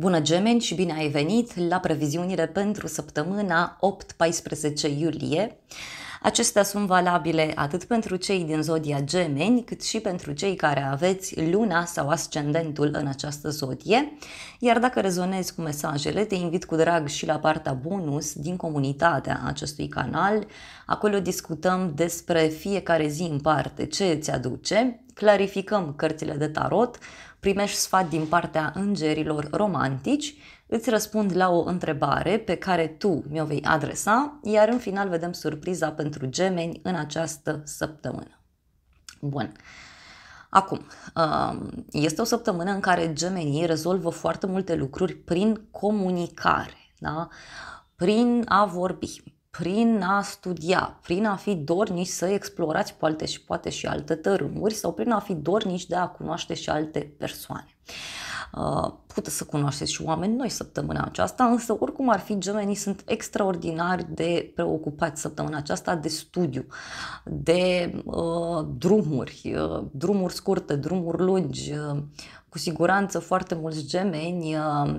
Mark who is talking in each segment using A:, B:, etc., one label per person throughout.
A: Bună gemeni și bine ai venit la previziunile pentru săptămâna 8-14 iulie. Acestea sunt valabile atât pentru cei din zodia gemeni, cât și pentru cei care aveți luna sau ascendentul în această zodie. Iar dacă rezonezi cu mesajele, te invit cu drag și la partea bonus din comunitatea acestui canal. Acolo discutăm despre fiecare zi în parte ce îți aduce, clarificăm cărțile de tarot, primești sfat din partea îngerilor romantici Îți răspund la o întrebare pe care tu mi-o vei adresa, iar în final vedem surpriza pentru gemeni în această săptămână. Bun. Acum, um, este o săptămână în care gemenii rezolvă foarte multe lucruri prin comunicare, da? prin a vorbi, prin a studia, prin a fi dornici să explorați poate și poate și alte tărâmuri sau prin a fi dornici de a cunoaște și alte persoane. Uh, puteți să cunoașteți și oameni noi săptămâna aceasta, însă oricum ar fi gemenii sunt extraordinari de preocupați săptămâna aceasta de studiu, de uh, drumuri, uh, drumuri scurte, drumuri lungi. Uh, cu siguranță foarte mulți gemeni uh, uh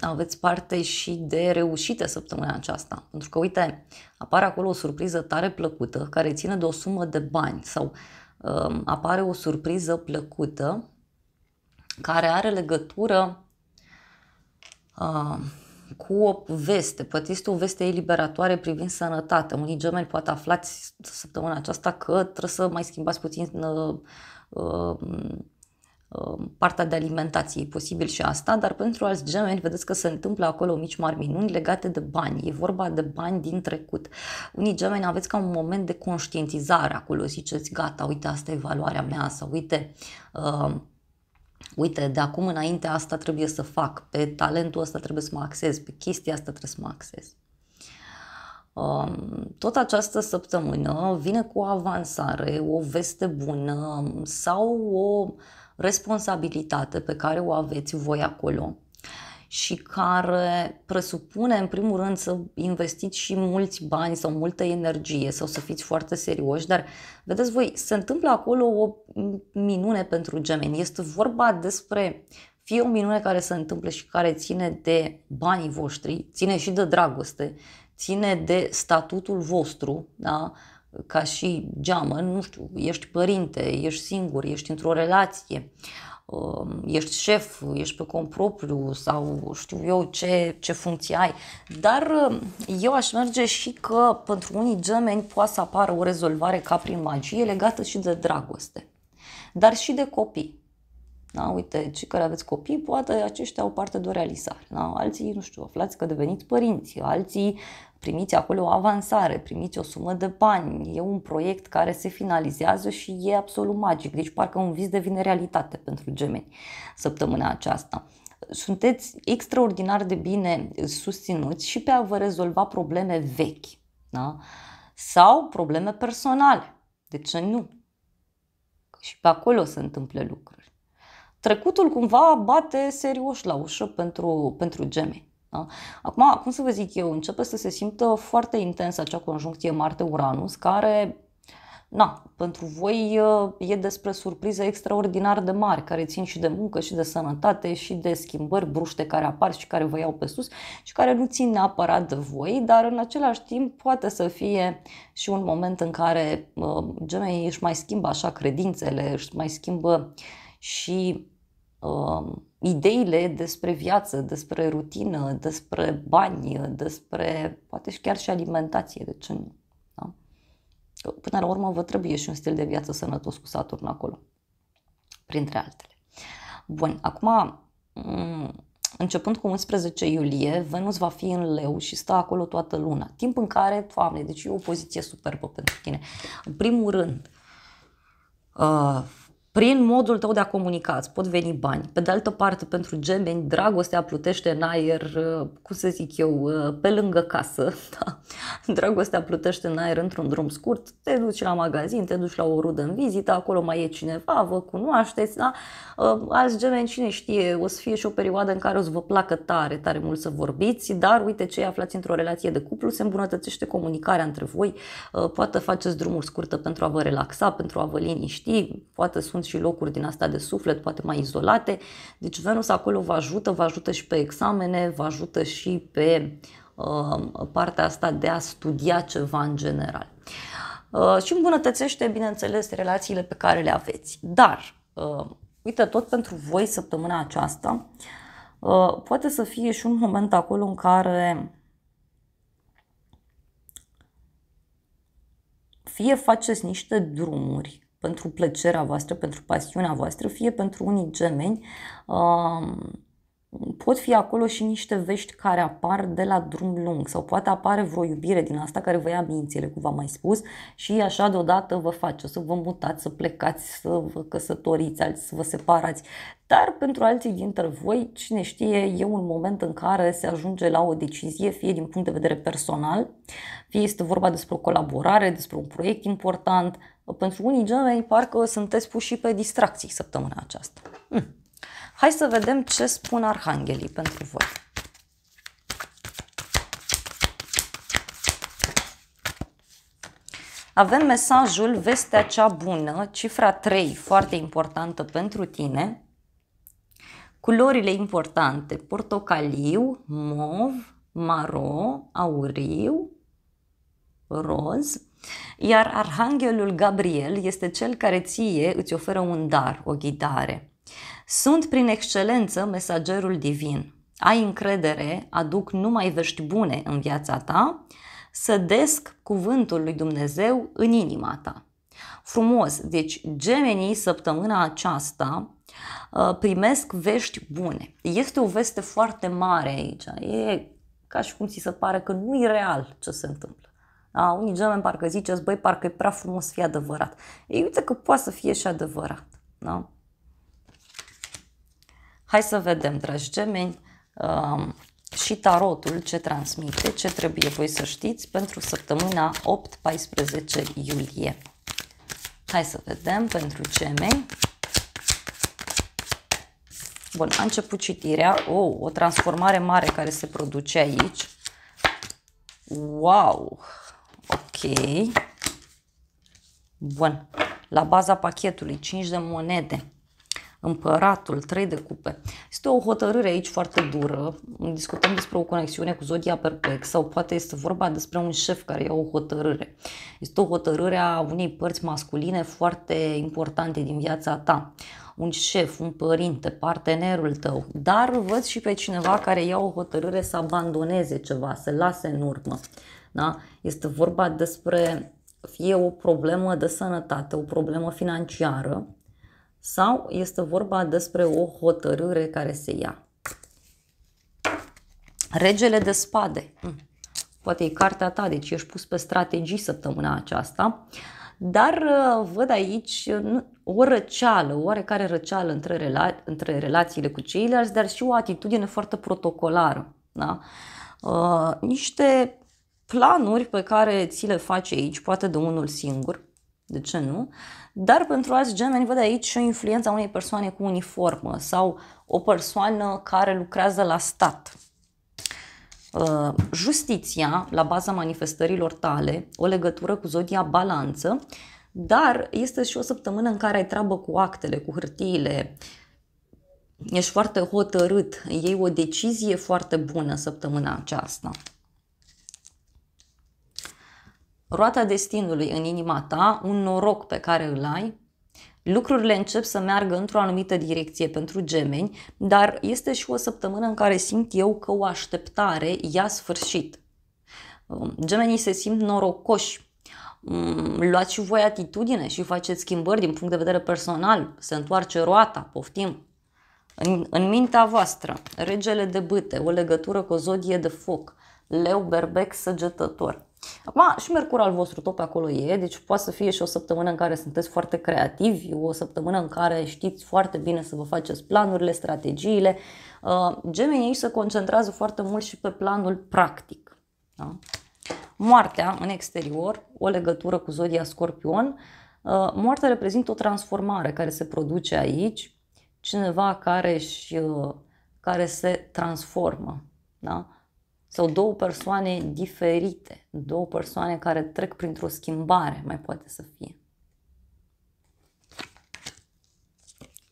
A: aveți parte și de reușite săptămâna aceasta. Pentru că, uite, apare acolo o surpriză tare plăcută care ține de o sumă de bani sau uh, apare o surpriză plăcută care are legătură uh, cu o veste. poate este o veste eliberatoare privind sănătate. Unii gemeni poate aflați săptămâna aceasta că trebuie să mai schimbați puțin uh, uh, um, uh, partea de alimentație, e posibil și asta, dar pentru alți gemeni vedeți că se întâmplă acolo mici mari minuni legate de bani, e vorba de bani din trecut. Unii gemeni aveți ca un moment de conștientizare acolo, ziceți gata, uite asta e valoarea mea sau uite uh, uite, de acum înainte asta trebuie să fac, pe talentul ăsta trebuie să mă axez, pe chestia asta trebuie să mă axez. Um, tot această săptămână vine cu o avansare, o veste bună sau o responsabilitate pe care o aveți voi acolo și care presupune, în primul rând, să investiți și mulți bani sau multă energie sau să fiți foarte serioși, dar vedeți voi, se întâmplă acolo o minune pentru gemeni. Este vorba despre fie o minune care se întâmplă și care ține de banii voștri, ține și de dragoste, ține de statutul vostru, da? ca și geamă, nu știu, ești părinte, ești singur, ești într-o relație, um, ești șef, ești pe cont propriu sau știu eu ce, ce funcție ai. Dar um, eu aș merge și că pentru unii gemeni poate să apară o rezolvare ca prin magie legată și de dragoste, dar și de copii. Da? Uite, cei care aveți copii, poate aceștia au parte de o realizare. Da? Alții, nu știu, aflați că deveniți părinți, alții primiți acolo o avansare, primiți o sumă de bani, e un proiect care se finalizează și e absolut magic. Deci parcă un vis devine realitate pentru gemeni săptămâna aceasta sunteți extraordinar de bine susținuți și pe a vă rezolva probleme vechi da? sau probleme personale. De ce nu? Că și pe acolo se întâmplă lucruri trecutul cumva bate serios la ușă pentru, pentru gemeni. Da? Acum, cum să vă zic eu, începe să se simtă foarte intens acea conjuncție Marte-Uranus, care Na, pentru voi uh, e despre surprize extraordinar de mari, care țin și de muncă, și de sănătate, și de schimbări bruște care apar și care vă iau pe sus și care nu țin neapărat de voi, dar în același timp poate să fie și un moment în care uh, gemenii își mai schimbă așa credințele, își mai schimbă uh, și uh, ideile despre viață, despre rutină, despre bani, despre poate și chiar și alimentație, de ce nu? Da? Că, până la urmă vă trebuie și un stil de viață sănătos cu Saturn acolo, printre altele. Bun, acum mm, începând cu 11 iulie, Venus va fi în leu și stă acolo toată luna. Timp în care, doamne, deci e o poziție superbă pentru tine. În primul rând, uh, prin modul tău de a comunica îți pot veni bani. Pe de altă parte, pentru gemeni, dragostea plutește în aer, uh, cum să zic eu, uh, pe lângă casă. Da? Dragostea plutește în aer într-un drum scurt, te duci la magazin, te duci la o rudă în vizită, acolo mai e cineva, vă cunoașteți, da? Uh, alți gemeni, cine știe, o să fie și o perioadă în care o să vă placă tare, tare mult să vorbiți, dar uite ce aflați într-o relație de cuplu, se îmbunătățește comunicarea între voi, poate faceți drumuri scurte pentru a vă relaxa, pentru a vă liniști, poate sunt și locuri din asta de suflet, poate mai izolate. Deci Venus acolo vă ajută, vă ajută și pe examene, vă ajută și pe uh, partea asta de a studia ceva în general. Uh, și îmbunătățește, bineînțeles, relațiile pe care le aveți. Dar, uh, uite, tot pentru voi săptămâna aceasta, uh, poate să fie și un moment acolo în care fie faceți niște drumuri pentru plăcerea voastră, pentru pasiunea voastră, fie pentru unii gemeni. Uh, pot fi acolo și niște vești care apar de la drum lung sau poate apare vreo iubire din asta care vă ia mințile, cum v-am mai spus, și așa deodată vă face să vă mutați, să plecați, să vă căsătoriți, alți să vă separați. Dar pentru alții dintre voi, cine știe, e un moment în care se ajunge la o decizie, fie din punct de vedere personal, fie este vorba despre o colaborare, despre un proiect important. Pentru unii gemeni, parcă sunteți puși și pe distracții săptămâna aceasta. Hmm. Hai să vedem ce spun arhanghelii pentru voi. Avem mesajul Vestea cea bună, cifra 3, foarte importantă pentru tine. Culorile importante, portocaliu, mov, maro, auriu, roz, iar Arhanghelul Gabriel este cel care ție îți oferă un dar, o ghidare. Sunt prin excelență mesagerul divin. Ai încredere, aduc numai vești bune în viața ta, desc cuvântul lui Dumnezeu în inima ta. Frumos, deci gemenii săptămâna aceasta ă, primesc vești bune. Este o veste foarte mare aici. E ca și cum ți se pare că nu e real ce se întâmplă. A, da? Unii gemeni parcă ziceți, băi, parcă e prea frumos fie adevărat. Ei, uite că poate să fie și adevărat. Da? Hai să vedem, dragi gemeni, um, și tarotul ce transmite, ce trebuie voi să știți pentru săptămâna 8-14 iulie. Hai să vedem pentru gemeni. Bun, a început citirea. Oh, o transformare mare care se produce aici. Wow! Ok. Bun. La baza pachetului, 5 de monede. Împăratul, trei de cupe. Este o hotărâre aici foarte dură. Discutăm despre o conexiune cu Zodia Perplex sau poate este vorba despre un șef care ia o hotărâre. Este o hotărâre a unei părți masculine foarte importante din viața ta un șef, un părinte, partenerul tău, dar văd și pe cineva care ia o hotărâre să abandoneze ceva, să lase în urmă. Da? Este vorba despre fie o problemă de sănătate, o problemă financiară, sau este vorba despre o hotărâre care se ia. Regele de spade. Hmm. Poate e cartea ta, deci ești pus pe strategii săptămâna aceasta. Dar uh, văd aici uh, o răceală, oarecare răceală între, rela- între relațiile cu ceilalți, dar și o atitudine foarte protocolară. Da? Uh, niște planuri pe care ți le faci aici, poate de unul singur, de ce nu? Dar pentru alți gemeni văd aici și o influență a unei persoane cu uniformă sau o persoană care lucrează la stat. Uh, justiția, la baza manifestărilor tale, o legătură cu zodia balanță, dar este și o săptămână în care ai treabă cu actele, cu hârtiile, ești foarte hotărât, iei o decizie foarte bună săptămâna aceasta roata destinului în inima ta, un noroc pe care îl ai, lucrurile încep să meargă într-o anumită direcție pentru gemeni, dar este și o săptămână în care simt eu că o așteptare ia sfârșit. Um, gemenii se simt norocoși um, luați și voi atitudine și faceți schimbări din punct de vedere personal, se întoarce roata, poftim. În, în mintea voastră, regele de bâte, o legătură cu o zodie de foc, leu, berbec, săgetător. Acum și mercur al vostru tot pe acolo e, deci poate să fie și o săptămână în care sunteți foarte creativi, o săptămână în care știți foarte bine să vă faceți planurile, strategiile. Uh, Gemenii se concentrează foarte mult și pe planul practic. Da? Moartea în exterior, o legătură cu zodia scorpion, uh, moartea reprezintă o transformare care se produce aici, cineva care, și uh, care se transformă. Da? sau două persoane diferite, două persoane care trec printr-o schimbare, mai poate să fie.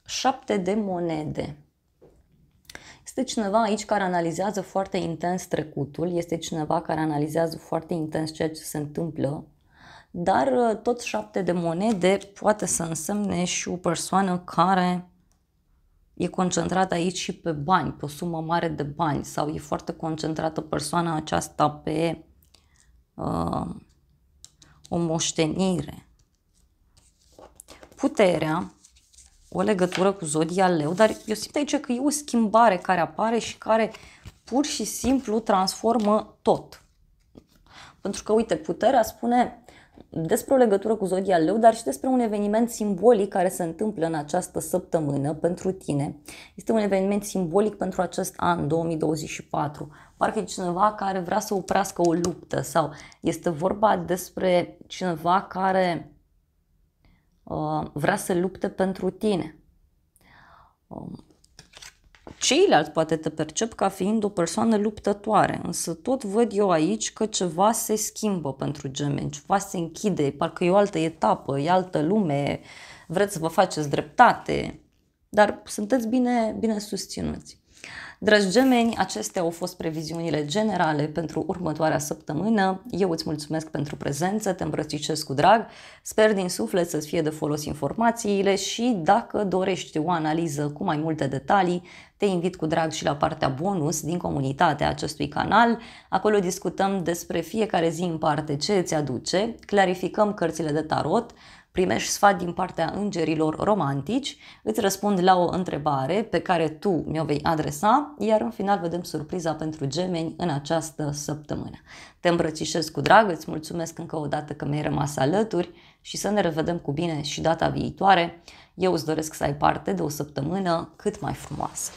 A: Șapte de monede. Este cineva aici care analizează foarte intens trecutul, este cineva care analizează foarte intens ceea ce se întâmplă, dar uh, tot șapte de monede poate să însemne și o persoană care e concentrat aici și pe bani, pe o sumă mare de bani sau e foarte concentrată persoana aceasta pe uh, o moștenire. Puterea, o legătură cu zodia leu, dar eu simt aici că e o schimbare care apare și care pur și simplu transformă tot. Pentru că, uite, puterea spune despre o legătură cu zodia leu, dar și despre un eveniment simbolic care se întâmplă în această săptămână pentru tine. Este un eveniment simbolic pentru acest an 2024. Parcă e cineva care vrea să oprească o luptă sau este vorba despre cineva care uh, vrea să lupte pentru tine. Um, Ceilalți poate te percep ca fiind o persoană luptătoare, însă tot văd eu aici că ceva se schimbă pentru gemeni, ceva se închide, parcă e o altă etapă, e altă lume, vreți să vă faceți dreptate, dar sunteți bine, bine susținuți. Dragi gemeni, acestea au fost previziunile generale pentru următoarea săptămână. Eu îți mulțumesc pentru prezență, te îmbrățișez cu drag, sper din suflet să-ți fie de folos informațiile și dacă dorești o analiză cu mai multe detalii, te invit cu drag și la partea bonus din comunitatea acestui canal. Acolo discutăm despre fiecare zi în parte ce îți aduce, clarificăm cărțile de tarot, primești sfat din partea îngerilor romantici, îți răspund la o întrebare pe care tu mi-o vei adresa, iar în final vedem surpriza pentru gemeni în această săptămână. Te îmbrățișez cu drag, îți mulțumesc încă o dată că mi-ai rămas alături și să ne revedem cu bine și data viitoare. Eu îți doresc să ai parte de o săptămână cât mai frumoasă.